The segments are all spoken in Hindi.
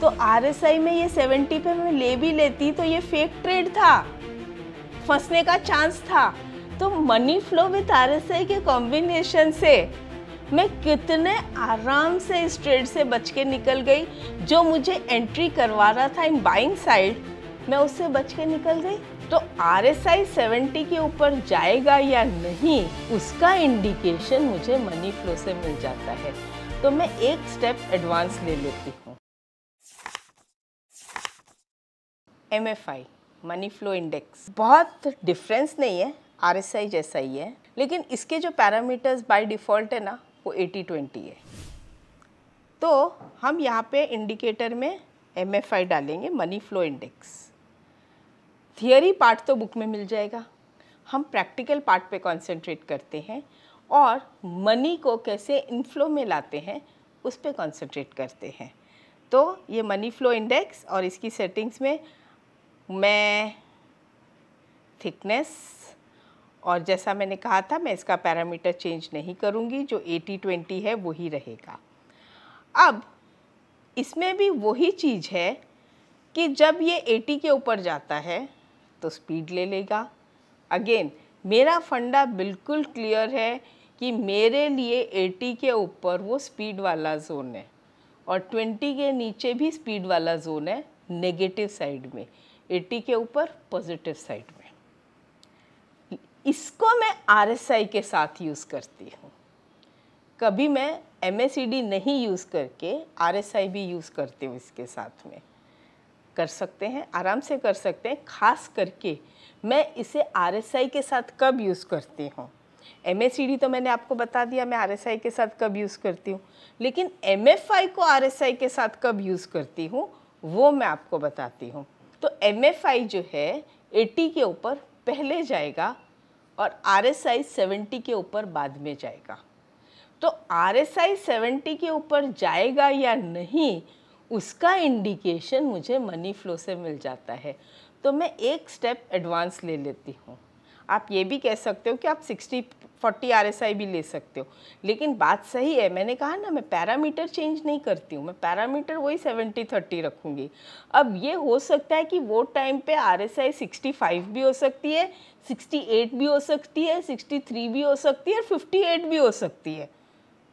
तो आई में ये सेवेंटी पे मैं ले भी लेती तो ये फेक ट्रेड था फंसने का चांस था तो मनी फ्लो विथ आई के कॉम्बिनेशन से मैं कितने आराम से इस ट्रेड से बच के निकल गई जो मुझे एंट्री करवा रहा था इन बाइंग साइड मैं उससे बच के निकल गई तो आर एस आई सेवेंटी के ऊपर जाएगा या नहीं उसका इंडिकेशन मुझे मनी फ्लो से मिल जाता है तो मैं एक स्टेप एडवांस ले लेती हूँ M F I money flow index बहुत डिफरेंस नहीं है आर एस आई जैसा ही है लेकिन इसके जो पैरामीटर्स बाय डिफ़ॉल्ट है ना वो एटी ट्वेंटी है तो हम यहाँ पे इंडिकेटर में एम एफ आई डालेंगे money flow index theory part तो बुक में मिल जाएगा हम प्रैक्टिकल पार्ट पे कंसंट्रेट करते हैं और मनी को कैसे इनफ्लो में लाते हैं उस पर कॉन्सेंट्रेट करते हैं तो ये मनी फ्लो इंडेक्स और इसकी सेटिंग्स में मैं थिकनेस और जैसा मैंने कहा था मैं इसका पैरामीटर चेंज नहीं करूँगी जो 80-20 है वही रहेगा अब इसमें भी वही चीज़ है कि जब ये 80 के ऊपर जाता है तो स्पीड ले लेगा अगेन मेरा फंडा बिल्कुल क्लियर है कि मेरे लिए 80 के ऊपर वो स्पीड वाला जोन है और 20 के नीचे भी स्पीड वाला जोन है नेगेटिव साइड में एटी के ऊपर पॉजिटिव साइड में इसको मैं आरएसआई के साथ यूज़ करती हूँ कभी मैं एम नहीं यूज़ करके आर भी यूज़ करती हूँ इसके साथ में कर सकते हैं आराम से कर सकते हैं खास करके मैं इसे आर के साथ कब यूज़ करती हूँ एम तो मैंने आपको बता दिया मैं आर के साथ कब यूज़ करती हूँ लेकिन एम को आर के साथ कब यूज़ करती हूँ वो मैं आपको बताती हूँ तो एम जो है 80 के ऊपर पहले जाएगा और आर एस आई सेवेंटी के ऊपर बाद में जाएगा तो आर एस आई सेवेंटी के ऊपर जाएगा या नहीं उसका इंडिकेशन मुझे मनी फ्लो से मिल जाता है तो मैं एक स्टेप एडवांस ले लेती हूँ आप ये भी कह सकते हो कि आप 60 40 आरएसआई भी ले सकते हो लेकिन बात सही है मैंने कहा ना मैं पैरामीटर चेंज नहीं करती हूँ मैं पैरामीटर वही 70 30 रखूँगी अब ये हो सकता है कि वो टाइम पे आरएसआई 65 भी हो सकती है 68 भी हो सकती है 63 भी हो सकती है और एट भी हो सकती है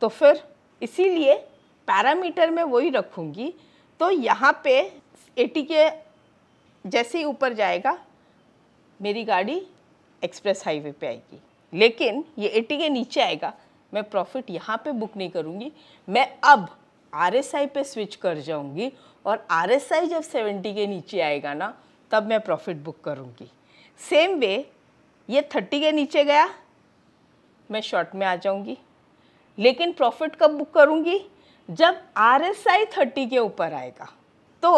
तो फिर इसीलिए पैरामीटर मैं वही रखूँगी तो यहाँ पे एटी के जैसे ही ऊपर जाएगा मेरी गाड़ी एक्सप्रेस हाईवे पे आएगी लेकिन ये एटी के नीचे आएगा मैं प्रॉफिट यहाँ पे बुक नहीं करूँगी मैं अब आर पे स्विच कर जाऊँगी और आर जब सेवेंटी के नीचे आएगा ना तब मैं प्रॉफिट बुक करूँगी सेम वे ये थर्टी के नीचे गया मैं शॉर्ट में आ जाऊँगी लेकिन प्रॉफिट कब बुक करूँगी जब आर एस आई थर्टी के ऊपर आएगा तो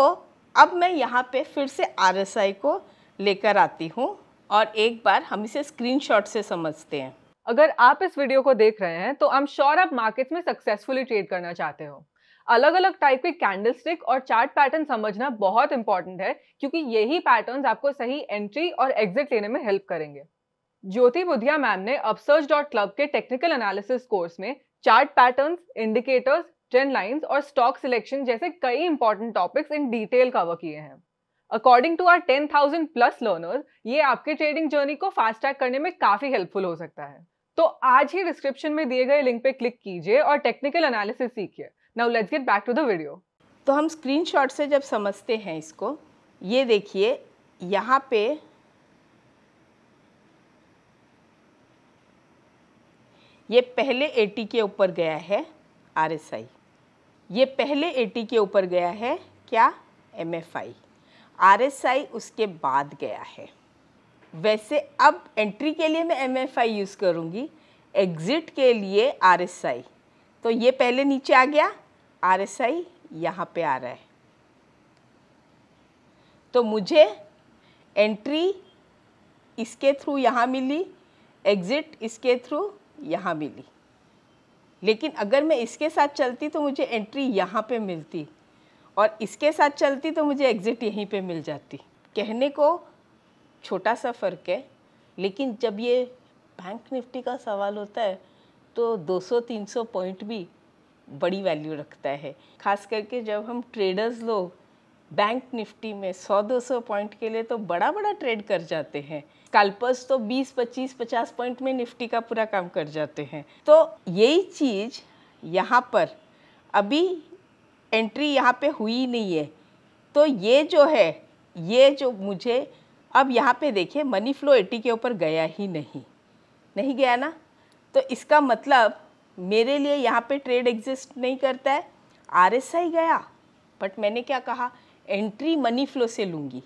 अब मैं यहाँ पे फिर से आर एस आई को लेकर आती हूँ और एक बार हम इसे स्क्रीनशॉट से समझते हैं अगर आप इस वीडियो को देख रहे हैं तो आई एम श्योर आप मार्केट्स में सक्सेसफुली ट्रेड करना चाहते हो अलग अलग टाइप के कैंडलस्टिक और चार्ट पैटर्न समझना बहुत इंपॉर्टेंट है क्योंकि यही पैटर्न्स आपको सही एंट्री और एग्जिट लेने में हेल्प करेंगे ज्योति बुधिया मैम ने अपसर्च डॉट क्लब के टेक्निकल एनालिसिस कोर्स में chart pattern indicators trend lines और स्टॉक सिलेक्शन जैसे कई important topics in detail cover किए हैं according to our ten thousand plus learners ये आपके ट्रेडिंग जर्नी को फास्ट ट्रैक करने में काफी हेल्पफुल हो सकता है तो आज ही डिस्क्रिप्शन में दिए गए लिंक पे क्लिक कीजिए और टेक्निकल एनालिसिस सीखिए now let's get back to the video तो हम स्क्रीनशॉट से जब समझते हैं इसको ये देखिए यहाँ पे ये पहले 80 के ऊपर गया है आर ये पहले 80 के ऊपर गया है क्या आई आरएसआई उसके बाद गया है वैसे अब एंट्री के लिए मैं एमएफआई यूज़ करूँगी एग्ज़िट के लिए आरएसआई तो ये पहले नीचे आ गया आरएसआई यहाँ पे आ रहा है तो मुझे एंट्री इसके थ्रू यहाँ मिली एग्ज़िट इसके थ्रू यहाँ मिली लेकिन अगर मैं इसके साथ चलती तो मुझे एंट्री यहाँ पे मिलती और इसके साथ चलती तो मुझे एग्ज़िट यहीं पे मिल जाती कहने को छोटा सा फ़र्क है लेकिन जब ये बैंक निफ्टी का सवाल होता है तो 200-300 पॉइंट भी बड़ी वैल्यू रखता है खास करके जब हम ट्रेडर्स लोग बैंक निफ्टी में 100-200 पॉइंट के लिए तो बड़ा बड़ा ट्रेड कर जाते हैं कल्पस तो 20 25 50 पॉइंट में निफ्टी का पूरा काम कर जाते हैं तो यही चीज़ यहाँ पर अभी एंट्री यहाँ पे हुई नहीं है तो ये जो है ये जो मुझे अब यहाँ पे देखिए मनी फ्लो एटी के ऊपर गया ही नहीं नहीं गया ना तो इसका मतलब मेरे लिए यहाँ पे ट्रेड एग्जिस्ट नहीं करता है आर एस आई गया बट मैंने क्या कहा एंट्री मनी फ्लो से लूँगी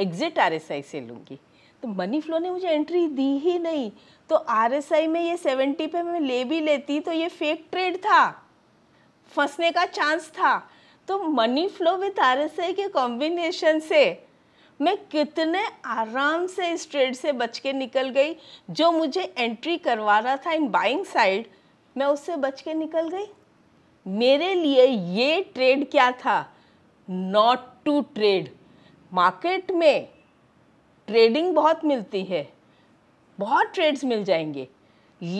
एग्जिट आर एस आई से लूँगी तो मनी फ्लो ने मुझे एंट्री दी ही नहीं तो आर एस आई में ये सेवेंटी पे मैं ले भी लेती तो ये फेक ट्रेड था फंसने का चांस था तो money flow with R S I के कॉम्बिनेशन से मैं कितने आराम से इस ट्रेड से बच के निकल गई जो मुझे एंट्री करवा रहा था इन बाइंग साइड मैं उससे बच के निकल गई मेरे लिए ये ट्रेड क्या था नॉट टू ट्रेड मार्केट में ट्रेडिंग बहुत मिलती है बहुत ट्रेड्स मिल जाएंगे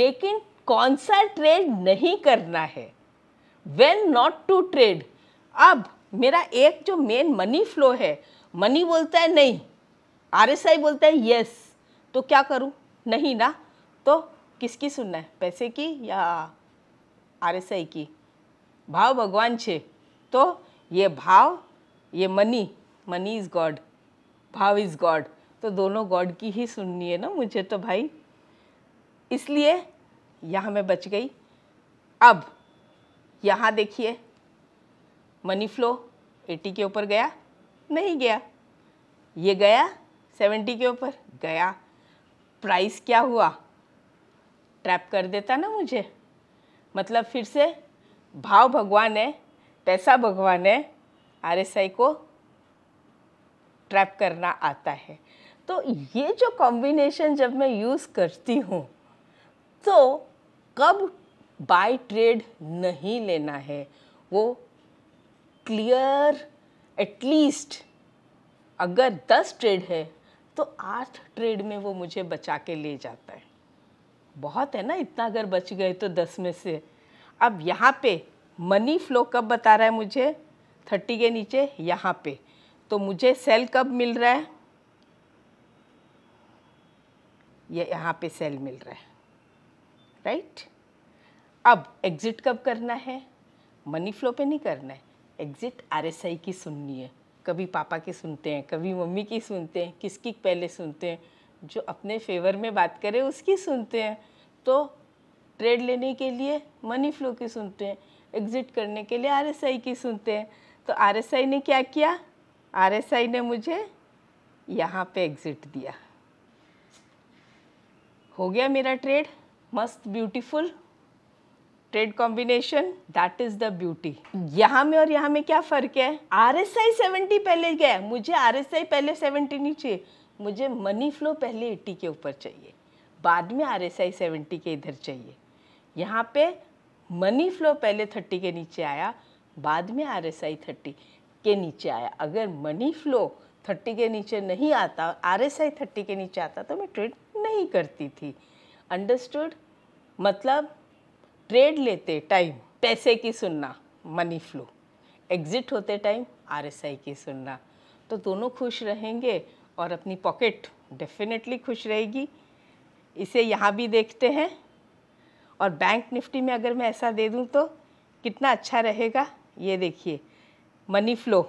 लेकिन कौन सा ट्रेड नहीं करना है वेन नॉट टू ट्रेड अब मेरा एक जो मेन मनी फ्लो है मनी बोलता है नहीं आर एस आई बोलता है यस तो क्या करूँ नहीं ना तो किसकी सुनना है पैसे की या आर एस आई की भाव भगवान छे तो ये भाव ये मनी मनी इज़ गॉड भाव इज़ गॉड तो दोनों गॉड की ही सुननी है ना मुझे तो भाई इसलिए यहाँ मैं बच गई अब यहाँ देखिए मनी फ्लो 80 के ऊपर गया नहीं गया ये गया 70 के ऊपर गया प्राइस क्या हुआ ट्रैप कर देता ना मुझे मतलब फिर से भाव भगवान है पैसा भगवान है आरएसआई को ट्रैप करना आता है तो ये जो कॉम्बिनेशन जब मैं यूज़ करती हूँ तो कब बाय ट्रेड नहीं लेना है वो क्लियर एटलीस्ट अगर दस ट्रेड है तो आठ ट्रेड में वो मुझे बचा के ले जाता है बहुत है ना इतना अगर बच गए तो दस में से अब यहाँ पे मनी फ्लो कब बता रहा है मुझे थर्टी के नीचे यहाँ पे तो मुझे सेल कब मिल रहा है ये यह यहाँ पे सेल मिल रहा है राइट right? अब एग्ज़िट कब करना है मनी फ्लो पे नहीं करना है एग्ज़िट आर की सुननी है कभी पापा की सुनते हैं कभी मम्मी की सुनते हैं किसकी पहले सुनते हैं जो अपने फेवर में बात करे उसकी सुनते हैं तो ट्रेड लेने के लिए मनी फ्लो की सुनते हैं एग्ज़िट करने के लिए आर की सुनते हैं तो आर ने क्या किया आर ने मुझे यहाँ पे एग्ज़िट दिया हो गया मेरा ट्रेड मस्त beautiful trade combination that is the beauty यहाँ में और यहाँ में क्या फ़र्क है आर एस आई सेवेंटी पहले गया मुझे आर एस आई पहले सेवेंटी नहीं चाहिए मुझे मनी फ्लो पहले एट्टी के ऊपर चाहिए बाद में आर एस आई सेवेंटी के इधर चाहिए यहाँ पे मनी फ्लो पहले थर्टी के नीचे आया बाद में आर एस आई थर्टी के नीचे आया अगर मनी फ्लो थर्टी के नीचे नहीं आता आर एस आई थर्टी के नीचे आता तो मैं ट्रेड नहीं करती थी अंडरस्टूड मतलब ट्रेड लेते टाइम पैसे की सुनना मनी फ्लो एग्ज़िट होते टाइम आरएसआई की सुनना तो दोनों खुश रहेंगे और अपनी पॉकेट डेफिनेटली खुश रहेगी इसे यहाँ भी देखते हैं और बैंक निफ्टी में अगर मैं ऐसा दे दूँ तो कितना अच्छा रहेगा ये देखिए मनी फ्लो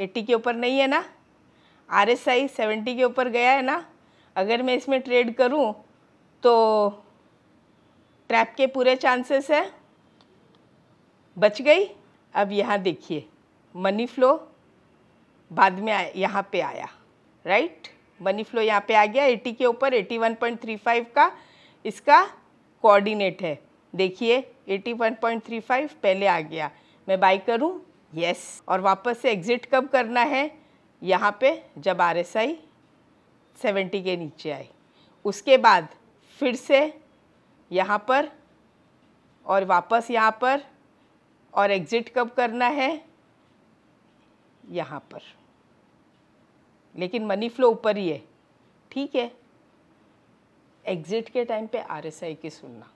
एट्टी के ऊपर नहीं है ना आर एस आई सेवेंटी के ऊपर गया है ना अगर मैं इसमें ट्रेड करूँ तो ट्रैप के पूरे चांसेस है बच गई अब यहाँ देखिए मनी फ्लो बाद में यहाँ पे आया राइट मनी फ्लो यहाँ पे आ गया 80 के ऊपर 81.35 का इसका कोऑर्डिनेट है देखिए 81.35 पहले आ गया मैं बाई करूँ यस और वापस से एग्ज़िट कब करना है यहाँ पे जब आर एस आई सेवेंटी के नीचे आए उसके बाद फिर से यहाँ पर और वापस यहाँ पर और एग्ज़िट कब करना है यहाँ पर लेकिन मनी फ्लो ऊपर ही है ठीक है एग्ज़िट के टाइम पे आरएसआई की सुनना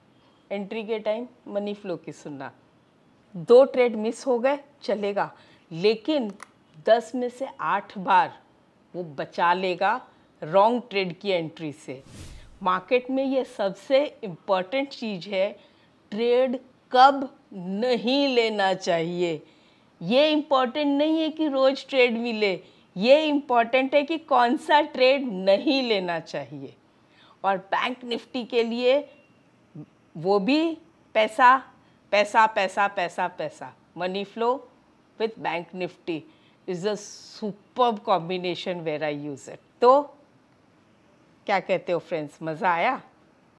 एंट्री के टाइम मनी फ्लो की सुनना दो ट्रेड मिस हो गए चलेगा लेकिन दस में से आठ बार वो बचा लेगा रॉन्ग ट्रेड की एंट्री से मार्केट में ये सबसे इम्पॉर्टेंट चीज़ है ट्रेड कब नहीं लेना चाहिए ये इम्पॉर्टेंट नहीं है कि रोज़ ट्रेड मिले ये इम्पॉर्टेंट है कि कौन सा ट्रेड नहीं लेना चाहिए और बैंक निफ्टी के लिए वो भी पैसा पैसा पैसा पैसा पैसा money flow with bank Nifty is a super combination where I use it तो क्या कहते हो फ्रेंड्स मज़ा आया